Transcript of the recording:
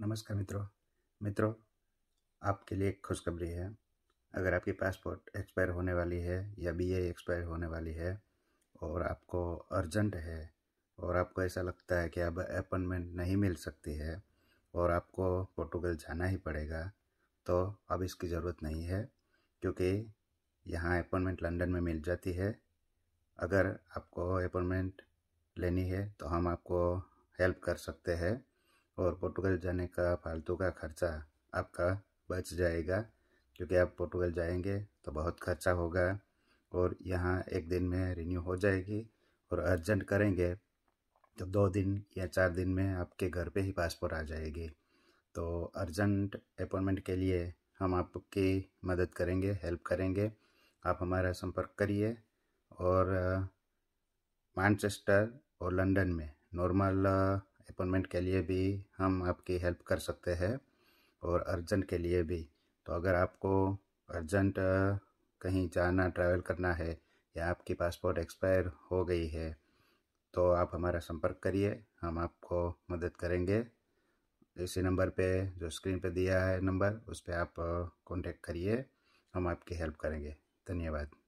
नमस्कार मित्रों मित्रों आपके लिए एक खुशखबरी है अगर आपकी पासपोर्ट एक्सपायर होने वाली है या बी एक्सपायर होने वाली है और आपको अर्जेंट है और आपको ऐसा लगता है कि अब अपॉइंटमेंट नहीं मिल सकती है और आपको पोर्टुगल जाना ही पड़ेगा तो अब इसकी ज़रूरत नहीं है क्योंकि यहाँ अपॉइंटमेंट लंदन में मिल जाती है अगर आपको अपॉइंटमेंट लेनी है तो हम आपको हेल्प कर सकते हैं और पोर्टुगल जाने का फालतू का खर्चा आपका बच जाएगा क्योंकि आप पोर्टुगल जाएंगे तो बहुत खर्चा होगा और यहाँ एक दिन में रिन्यू हो जाएगी और अर्जेंट करेंगे तो दो दिन या चार दिन में आपके घर पे ही पासपोर्ट आ जाएगी तो अर्जेंट अपॉइंटमेंट के लिए हम आपकी मदद करेंगे हेल्प करेंगे आप हमारा संपर्क करिए और मैनचेस्टर और लंदन में नॉर्मल अपॉइंटमेंट के लिए भी हम आपकी हेल्प कर सकते हैं और अर्जेंट के लिए भी तो अगर आपको अर्जेंट कहीं जाना ट्रैवल करना है या आपकी पासपोर्ट एक्सपायर हो गई है तो आप हमारा संपर्क करिए हम आपको मदद करेंगे इसी नंबर पे जो स्क्रीन पे दिया है नंबर उस पर आप कांटेक्ट करिए हम आपकी हेल्प करेंगे धन्यवाद